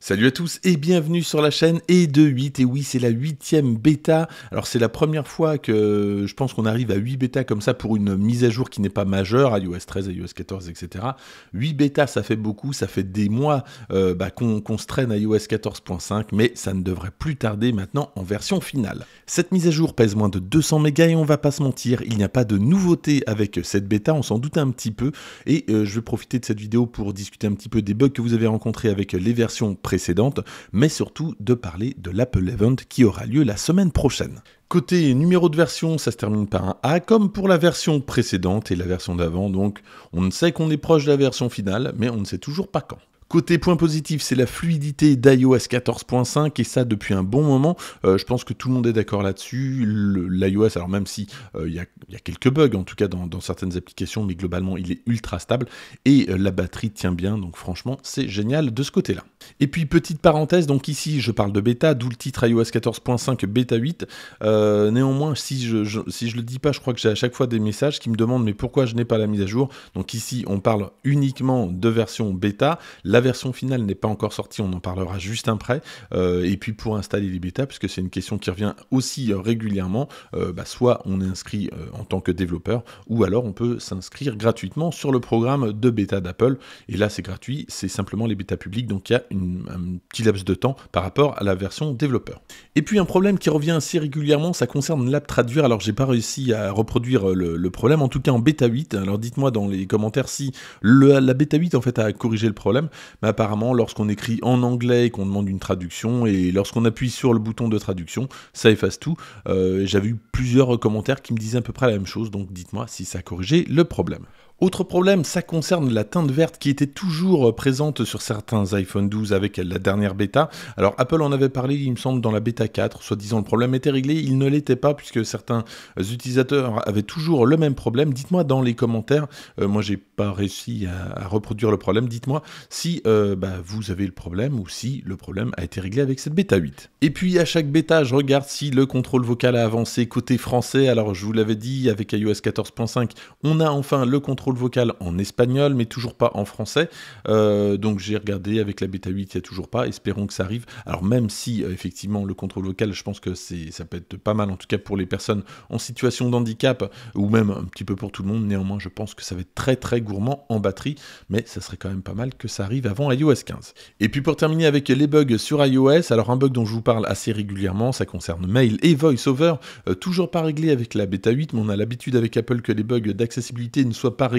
Salut à tous et bienvenue sur la chaîne E28. Et oui, c'est la huitième bêta. Alors c'est la première fois que je pense qu'on arrive à 8 bêta comme ça pour une mise à jour qui n'est pas majeure, iOS 13, iOS 14, etc. 8 bêta ça fait beaucoup, ça fait des mois euh, bah, qu'on se traîne à iOS 14.5, mais ça ne devrait plus tarder maintenant en version finale. Cette mise à jour pèse moins de 200 mégas et on va pas se mentir, il n'y a pas de nouveauté avec cette bêta, on s'en doute un petit peu. Et euh, je vais profiter de cette vidéo pour discuter un petit peu des bugs que vous avez rencontrés avec les versions précédente, mais surtout de parler de l'Apple Event qui aura lieu la semaine prochaine. Côté numéro de version, ça se termine par un A, comme pour la version précédente et la version d'avant, donc on ne sait qu'on est proche de la version finale, mais on ne sait toujours pas quand. Côté point positif, c'est la fluidité d'iOS 14.5 et ça depuis un bon moment. Euh, je pense que tout le monde est d'accord là-dessus. L'iOS, alors même si euh, il y, a quelques bugs en tout cas dans, certaines applications, mais globalement il est ultra stable et euh, la batterie tient bien. Donc franchement, c'est génial de ce côté-là. Et puis petite parenthèse, donc ici je parle de bêta, d'où le titre iOS 14.5 bêta 8. Euh, néanmoins, si je, ne si je le dis pas, je crois que j'ai à chaque fois des messages qui me demandent mais pourquoi je n'ai pas la mise à jour. Donc ici on parle uniquement de version bêta. La version finale n'est pas encore sortie, on en parlera juste après. Euh, et puis pour installer les bêta puisque c'est une question qui revient aussi euh, régulièrement, bah, soit on est inscrit en tant que développeur, ou alors on peut s'inscrire gratuitement sur le programme de bêta d'Apple. Et là c'est gratuit, c'est simplement les bêta publics, donc il y a une un petit laps de temps par rapport à la version développeur. Et puis un problème qui revient assez régulièrement, ça concerne l'app traduire. Alors j'ai pas réussi à reproduire euh, le, problème, en tout cas en bêta 8. Alors dites-moi dans les commentaires si la bêta 8 en fait a corrigé le problème. Mais apparemment, lorsqu'on écrit en anglais et qu'on demande une traduction et lorsqu'on appuie sur le bouton de traduction, ça efface tout. Euh, j'avais eu plusieurs commentaires qui me disaient à peu près la même chose, donc dites-moi si ça a corrigé le problème. Autre problème, ça concerne la teinte verte qui était toujours euh, présente sur certains iPhone 12 avec la dernière bêta. Alors Apple en avait parlé, il me semble, dans la bêta 4, soi-disant le problème était réglé, il ne l'était pas puisque certains utilisateurs avaient toujours le même problème. Dites-moi dans les commentaires, euh, moi j'ai pas réussi à, reproduire le problème, dites-moi si euh, bah, vous avez le problème ou si le problème a été réglé avec cette bêta 8. Et puis à chaque bêta, je regarde si le contrôle vocal a avancé côté français. Alors je vous l'avais dit, avec iOS 14.5, on a enfin le contrôle vocal en espagnol, mais toujours pas en français. Euh, donc j'ai regardé avec la bêta 8, il n'y a toujours pas. Espérons que ça arrive. Alors même si euh, effectivement le contrôle vocal, je pense que c'est ça peut être pas mal, en tout cas pour les personnes en situation d'handicap, ou même un petit peu pour tout le monde. Néanmoins, je pense que ça va être très très gourmand en batterie, mais ça serait quand même pas mal que ça arrive avant iOS 15. Et puis pour terminer avec les bugs sur iOS, alors un bug dont je vous parle assez régulièrement, ça concerne Mail et VoiceOver, euh, toujours pas réglé avec la bêta 8, mais on a l'habitude avec Apple que les bugs d'accessibilité ne soient pas réglés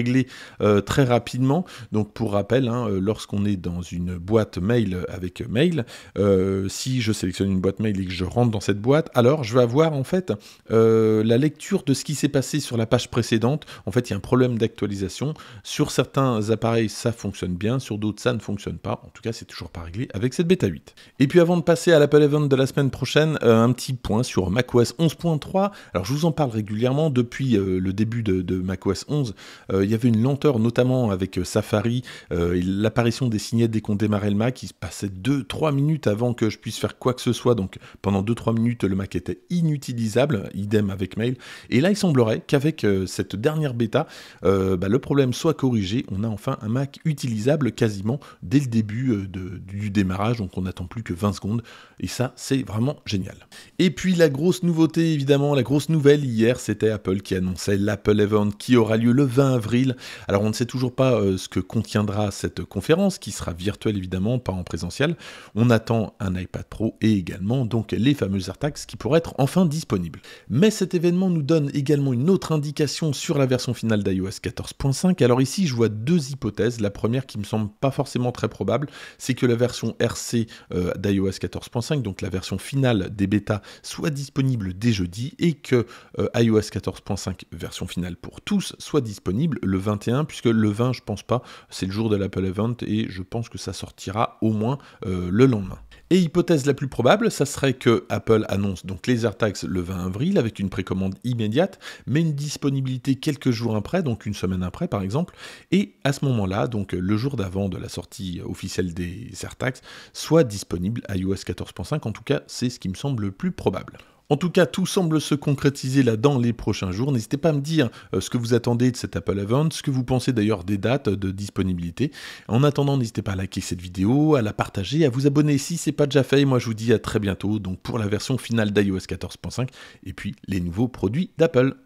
euh, très rapidement. Donc pour rappel, hein, euh, lorsqu'on est dans une boîte mail avec mail, euh, si je sélectionne une boîte mail et que je rentre dans cette boîte, alors je vais avoir en fait la lecture de ce qui s'est passé sur la page précédente. En fait, il y a un problème d'actualisation. Sur certains appareils, ça fonctionne bien, sur d'autres, ça ne fonctionne pas. En tout cas, c'est toujours pas réglé avec cette bêta 8. Et puis avant de passer à l'appel Event de la semaine prochaine, un petit point sur macOS 11.3. Alors je vous en parle régulièrement depuis le début de, macOS 11. Il il y avait une lenteur, notamment avec euh, Safari, euh, l'apparition des signets dès qu'on démarrait le Mac, il se passait 2-3 minutes avant que je puisse faire quoi que ce soit, donc pendant 2-3 minutes le Mac était inutilisable, idem avec Mail, et là il semblerait qu'avec euh, cette dernière bêta, bah, le problème soit corrigé, on a enfin un Mac utilisable quasiment dès le début du démarrage, donc on n'attend plus que 20 secondes, et ça c'est vraiment génial. Et puis la grosse nouveauté évidemment, la grosse nouvelle hier, c'était Apple qui annonçait l'Apple Event qui aura lieu le 20 avril alors on ne sait toujours pas euh, ce que contiendra cette conférence, qui sera virtuelle évidemment, pas en présentiel. On attend un iPad Pro et également donc les fameux AirTags qui pourraient être enfin disponibles. Mais cet événement nous donne également une autre indication sur la version finale d'iOS 14.5. Alors ici, je vois deux hypothèses. La première qui me semble pas forcément très probable, c'est que la version RC euh, d'iOS 14.5, donc la version finale des bêtas, soit disponible dès jeudi et que euh, iOS 14.5 version finale pour tous soit disponible le 21, puisque le 20, je pense pas, c'est le jour de l'Apple Event, et je pense que ça sortira au moins euh, le lendemain. Et hypothèse la plus probable, ça serait que Apple annonce donc les AirTags le 20 avril avec une précommande immédiate, mais une disponibilité quelques jours après, donc une semaine après par exemple, et à ce moment-là, donc le jour d'avant de la sortie officielle des AirTags, soit disponible à iOS 14.5, en tout cas c'est ce qui me semble le plus probable. En tout cas, tout semble se concrétiser là dans les prochains jours. N'hésitez pas à me dire euh, ce que vous attendez de cet Apple Event, ce que vous pensez d'ailleurs des dates de disponibilité. En attendant, n'hésitez pas à liker cette vidéo, à la partager, à vous abonner si ce n'est pas déjà fait. moi, je vous dis à très bientôt donc pour la version finale d'iOS 14.5 et puis les nouveaux produits d'Apple.